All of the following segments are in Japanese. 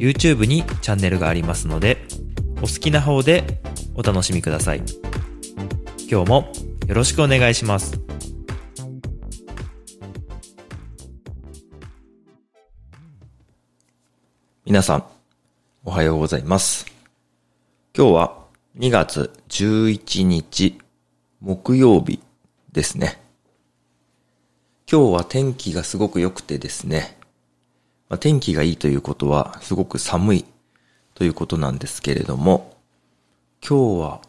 YouTube にチャンネルがありますので、お好きな方でお楽しみください。今日もよろしくお願いします。皆さん、おはようございます。今日は2月11日、木曜日ですね。今日は天気がすごく良くてですね、まあ、天気がいいということはすごく寒いということなんですけれども、今日は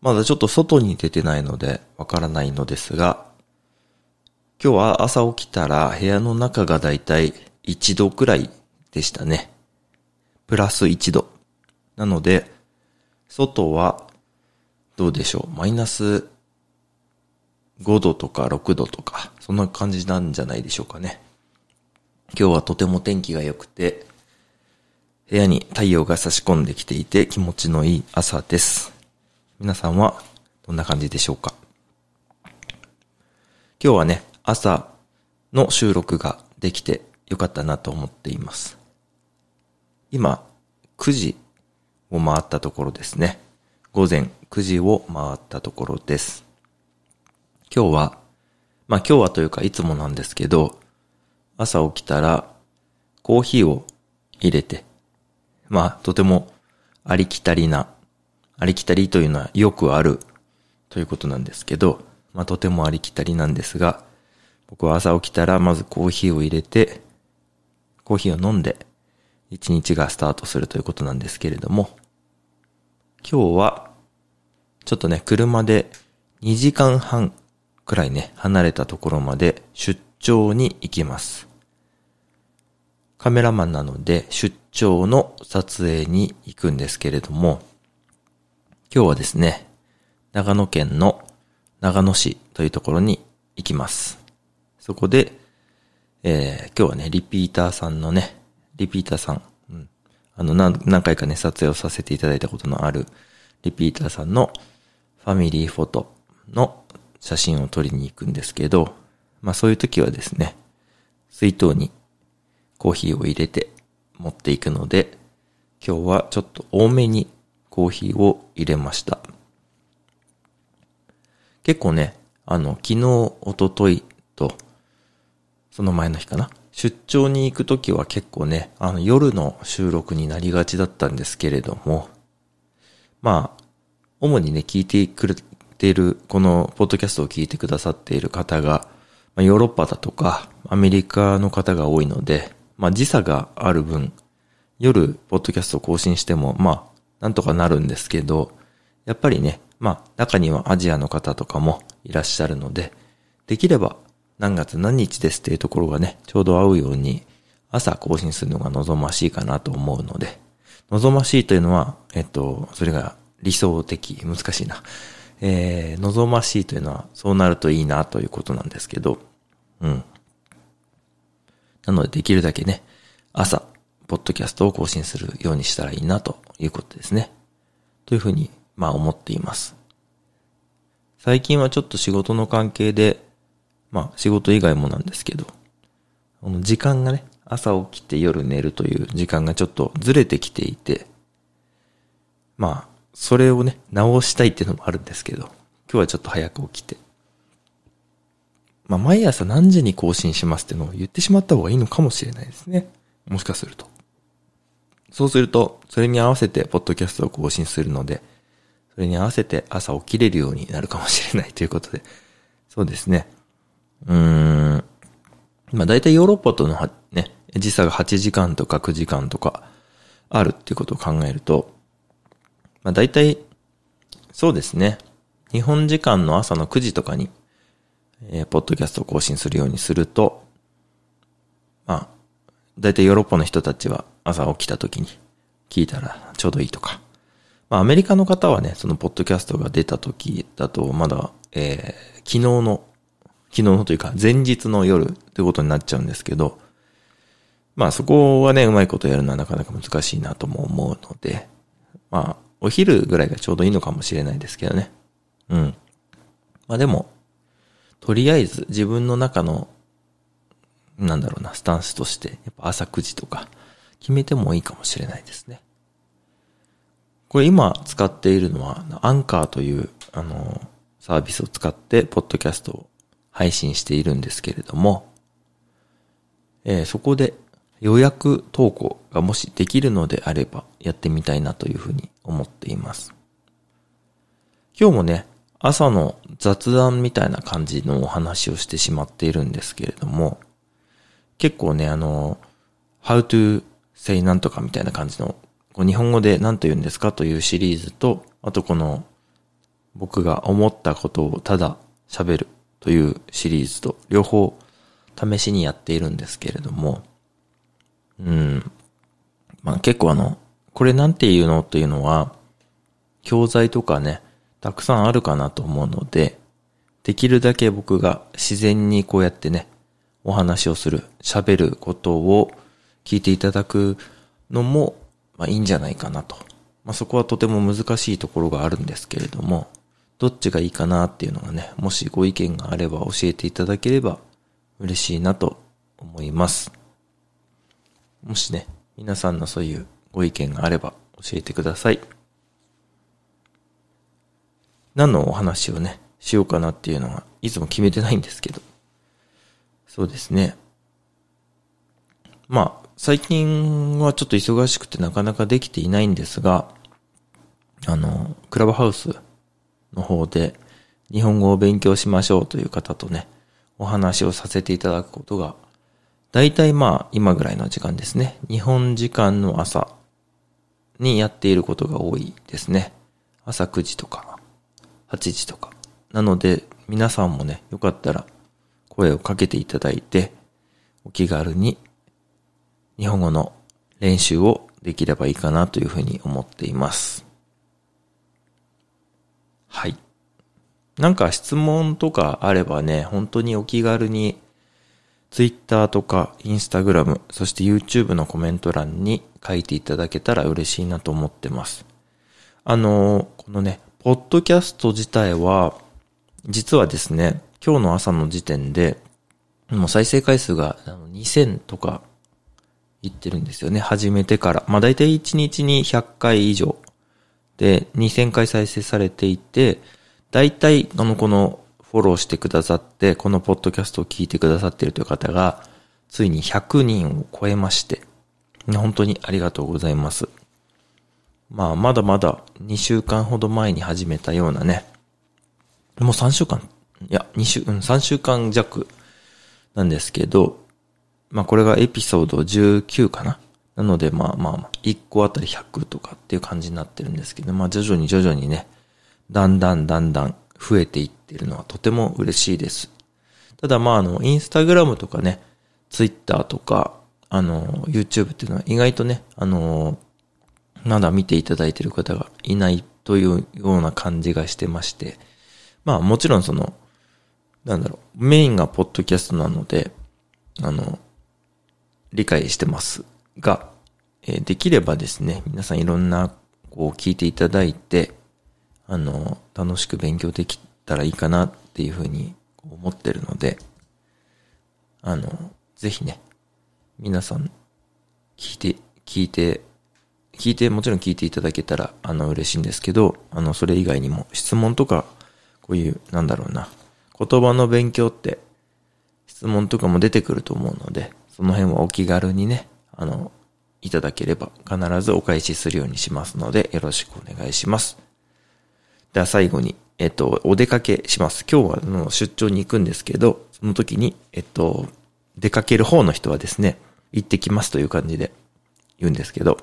まだちょっと外に出てないのでわからないのですが、今日は朝起きたら部屋の中がだいたい1度くらいでしたね。プラス1度。なので、外はどうでしょう。マイナス5度とか6度とか、そんな感じなんじゃないでしょうかね。今日はとても天気が良くて、部屋に太陽が差し込んできていて気持ちのいい朝です。皆さんはどんな感じでしょうか今日はね、朝の収録ができて良かったなと思っています。今、9時を回ったところですね。午前9時を回ったところです。今日は、まあ今日はというかいつもなんですけど、朝起きたら、コーヒーを入れて、まあ、とてもありきたりな、ありきたりというのはよくあるということなんですけど、まあ、とてもありきたりなんですが、僕は朝起きたらまずコーヒーを入れて、コーヒーを飲んで、一日がスタートするということなんですけれども、今日は、ちょっとね、車で2時間半くらいね、離れたところまで出張に行きます。カメラマンなので出張の撮影に行くんですけれども、今日はですね、長野県の長野市というところに行きます。そこで、えー、今日はね、リピーターさんのね、リピーターさん、うん、あの何、何回かね、撮影をさせていただいたことのあるリピーターさんのファミリーフォトの写真を撮りに行くんですけど、まあそういう時はですね、水筒にコーヒーを入れて持っていくので、今日はちょっと多めにコーヒーを入れました。結構ね、あの、昨日、おとといと、その前の日かな。出張に行くときは結構ね、あの、夜の収録になりがちだったんですけれども、まあ、主にね、聞いてくれている、このポッドキャストを聞いてくださっている方が、まあ、ヨーロッパだとかアメリカの方が多いので、まあ、時差がある分、夜、ポッドキャストを更新しても、まあ、なんとかなるんですけど、やっぱりね、まあ、中にはアジアの方とかもいらっしゃるので、できれば何月何日ですっていうところがね、ちょうど合うように、朝更新するのが望ましいかなと思うので、望ましいというのは、えっと、それが理想的、難しいな。えー、望ましいというのはそうなるといいなということなんですけど、うん。なのでできるだけね、朝、ポッドキャストを更新するようにしたらいいなということですね。というふうに、まあ思っています。最近はちょっと仕事の関係で、まあ仕事以外もなんですけど、この時間がね、朝起きて夜寝るという時間がちょっとずれてきていて、まあそれをね、直したいっていうのもあるんですけど、今日はちょっと早く起きて。まあ、毎朝何時に更新しますっていうのを言ってしまった方がいいのかもしれないですね。もしかすると。そうすると、それに合わせて、ポッドキャストを更新するので、それに合わせて朝起きれるようになるかもしれないということで、そうですね。うーん。まあ、大体ヨーロッパとのね、時差が8時間とか9時間とかあるっていうことを考えると、まあ大体、そうですね。日本時間の朝の9時とかに、えー、ポッドキャストを更新するようにすると、まあ、大体ヨーロッパの人たちは朝起きた時に聞いたらちょうどいいとか。まあアメリカの方はね、そのポッドキャストが出た時だとまだ、えー、昨日の、昨日のというか前日の夜ということになっちゃうんですけど、まあそこはね、うまいことやるのはなかなか難しいなとも思うので、まあお昼ぐらいがちょうどいいのかもしれないですけどね。うん。まあでも、とりあえず自分の中の、なんだろうな、スタンスとして、やっぱ朝9時とか決めてもいいかもしれないですね。これ今使っているのは、アンカーという、あの、サービスを使って、ポッドキャストを配信しているんですけれども、えー、そこで予約投稿がもしできるのであれば、やってみたいなというふうに思っています。今日もね、朝の雑談みたいな感じのお話をしてしまっているんですけれども、結構ね、あの、How to say なんとかみたいな感じの、こう日本語で何と言うんですかというシリーズと、あとこの、僕が思ったことをただ喋るというシリーズと、両方試しにやっているんですけれども、うん。まあ結構あの、これなんていうのというのは、教材とかね、たくさんあるかなと思うので、できるだけ僕が自然にこうやってね、お話をする、喋ることを聞いていただくのも、まあいいんじゃないかなと。まあそこはとても難しいところがあるんですけれども、どっちがいいかなっていうのがね、もしご意見があれば教えていただければ嬉しいなと思います。もしね、皆さんのそういうご意見があれば教えてください。何のお話をね、しようかなっていうのは、いつも決めてないんですけど。そうですね。まあ、最近はちょっと忙しくてなかなかできていないんですが、あの、クラブハウスの方で日本語を勉強しましょうという方とね、お話をさせていただくことが、だいたいまあ今ぐらいの時間ですね。日本時間の朝にやっていることが多いですね。朝9時とか、8時とか。なので、皆さんもね、よかったら声をかけていただいて、お気軽に日本語の練習をできればいいかなというふうに思っています。はい。なんか質問とかあればね、本当にお気軽に Twitter とか Instagram、そして YouTube のコメント欄に書いていただけたら嬉しいなと思ってます。あの、このね、ポッドキャスト自体は、実はですね、今日の朝の時点で、もう再生回数が2000とかいってるんですよね。始めてから。まあ大体1日に100回以上で2000回再生されていて、大体あのこのフォローしてくださって、このポッドキャストを聞いてくださっているという方が、ついに100人を超えまして、本当にありがとうございます。まあ、まだまだ2週間ほど前に始めたようなね、もう3週間、いや、2週、うん、3週間弱なんですけど、まあこれがエピソード19かな。なので、まあまあ、まあ、1個あたり100とかっていう感じになってるんですけど、まあ徐々に徐々にね、だんだんだんだん増えていってるのはとても嬉しいです。ただまああの、インスタグラムとかね、ツイッターとか、あの、YouTube っていうのは意外とね、あの、まだ見ていただいてる方がいないというような感じがしてまして、まあもちろんその、なんだろう、メインがポッドキャストなので、あの、理解してますが、えできればですね、皆さんいろんな、こう聞いていただいて、あの、楽しく勉強できたらいいかなっていうふうに思ってるので、あの、ぜひね、皆さん、聞いて、聞いて、聞いて、もちろん聞いていただけたら、あの、嬉しいんですけど、あの、それ以外にも質問とか、こういう、なんだろうな、言葉の勉強って、質問とかも出てくると思うので、その辺はお気軽にね、あの、いただければ必ずお返しするようにしますので、よろしくお願いします。じゃあ最後に、えっと、お出かけします。今日はあの出張に行くんですけど、その時に、えっと、出かける方の人はですね、行ってきますという感じで言うんですけど、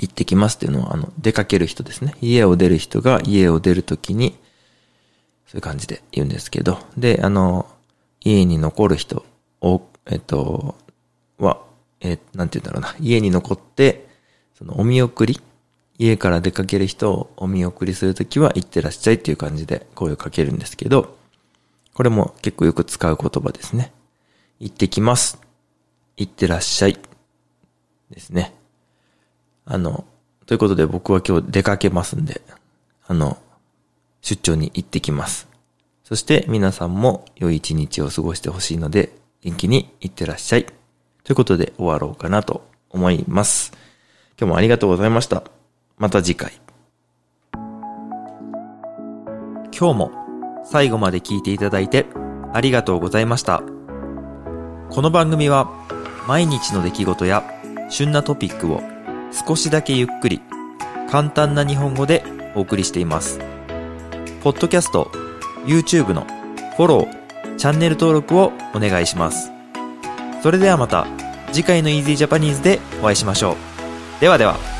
行ってきますっていうのは、あの、出かける人ですね。家を出る人が家を出る時に、そういう感じで言うんですけど、で、あの、家に残る人を、えっと、は、えなんて言うんだろうな、家に残って、そのお見送り家から出かける人をお見送りするときは行ってらっしゃいっていう感じで声をかけるんですけど、これも結構よく使う言葉ですね。行ってきます。行ってらっしゃい。ですね。あの、ということで僕は今日出かけますんで、あの、出張に行ってきます。そして皆さんも良い一日を過ごしてほしいので、元気に行ってらっしゃい。ということで終わろうかなと思います。今日もありがとうございました。また次回。今日も最後まで聞いていただいてありがとうございました。この番組は毎日の出来事や旬なトピックを少しだけゆっくり簡単な日本語でお送りしています。ポッドキャスト、YouTube のフォロー、チャンネル登録をお願いします。それではまた次回の Easy Japanese でお会いしましょう。ではでは。